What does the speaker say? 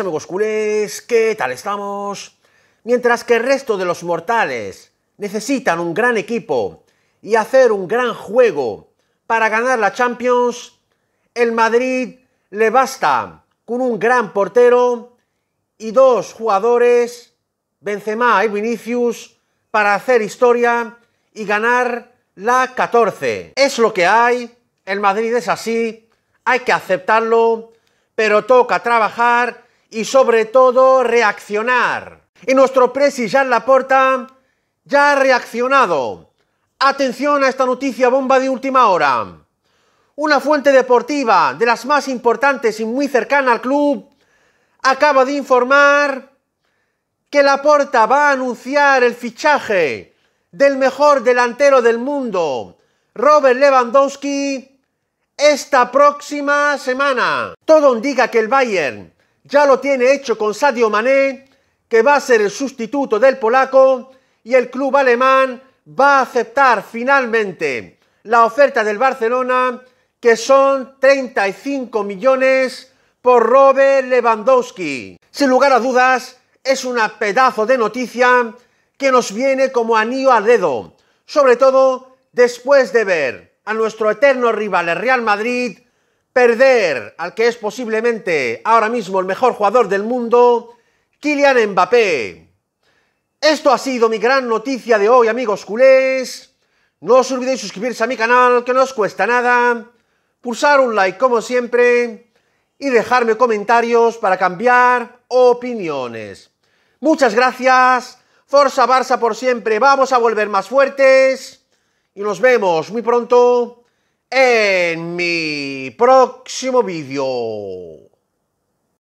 amigos culés, ¿qué tal estamos? Mientras que el resto de los mortales necesitan un gran equipo y hacer un gran juego para ganar la Champions, el Madrid le basta con un gran portero y dos jugadores, Benzema y Vinicius, para hacer historia y ganar la 14. Es lo que hay, el Madrid es así, hay que aceptarlo, pero toca trabajar y sobre todo reaccionar. Y nuestro presi Jean Laporta ya ha reaccionado. Atención a esta noticia bomba de última hora. Una fuente deportiva de las más importantes y muy cercana al club acaba de informar que Laporta va a anunciar el fichaje del mejor delantero del mundo, Robert Lewandowski, esta próxima semana. Todo indica que el Bayern ya lo tiene hecho con Sadio Mané, que va a ser el sustituto del polaco, y el club alemán va a aceptar finalmente la oferta del Barcelona, que son 35 millones por Robert Lewandowski. Sin lugar a dudas, es una pedazo de noticia que nos viene como anillo al dedo, sobre todo después de ver a nuestro eterno rival el Real Madrid perder al que es posiblemente ahora mismo el mejor jugador del mundo, Kylian Mbappé. Esto ha sido mi gran noticia de hoy, amigos culés. No os olvidéis suscribirse a mi canal, que no os cuesta nada. Pulsar un like como siempre y dejarme comentarios para cambiar opiniones. Muchas gracias. Forza Barça por siempre. Vamos a volver más fuertes. Y nos vemos muy pronto en mi próximo vídeo.